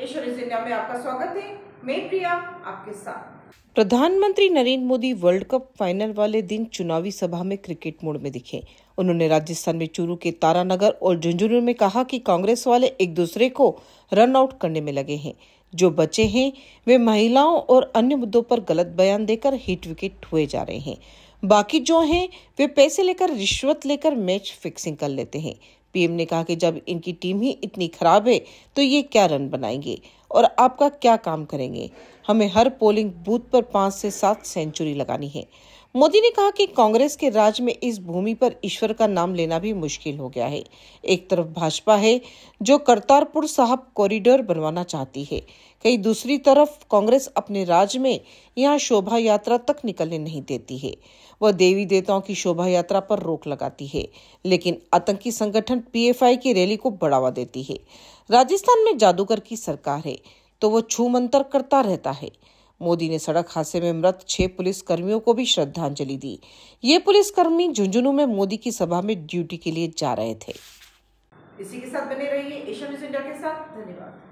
नमस्कार में आपका स्वागत है मैं प्रिया आपके साथ प्रधानमंत्री Narendra Modi world cup final वाले दिन चुनावी सभा में क्रिकेट मोड में दिखे उन्होंने राजस्थान में चूरू के तारानगर और झुंझुनू में कहा कि कांग्रेस वाले एक दूसरे को रन आउट करने में लगे हैं जो बचे हैं वे महिलाओं और अन्य मुद्दों पर गलत बयान देकर हिट विकेट हुए जा रहे हैं बाकी जो हैं वे पैसे लेकर रिश्वत लेकर मैच फिक्सिंग कर लेते हैं पीएम ने कहा कि जब इनकी टीम ही इतनी खराब है तो ये क्या रन बनाएंगे और आपका क्या काम करेंगे हमें हर पोलिंग बूथ पर पांच से सात सेंचुरी लगानी है मोदी ने कहा कि कांग्रेस के राज में इस भूमि पर ईश्वर का नाम लेना भी मुश्किल हो गया है एक तरफ भाजपा है जो करतारपुर साहब कॉरिडोर बनवाना चाहती है कई दूसरी तरफ कांग्रेस अपने राज में यहाँ शोभा यात्रा तक निकलने नहीं देती है वह देवी देवताओं की शोभा यात्रा पर रोक लगाती है लेकिन आतंकी संगठन पीएफआई की रैली को बढ़ावा देती है राजस्थान में जादूगर की सरकार है तो वो छू मंतर करता रहता है मोदी ने सड़क हादसे में मृत छह पुलिसकर्मियों को भी श्रद्धांजलि दी ये पुलिसकर्मी झुंझुनू में मोदी की सभा में ड्यूटी के लिए जा रहे थे इसी के साथ बने रहिए एशिया न्यूज इंडिया के साथ धन्यवाद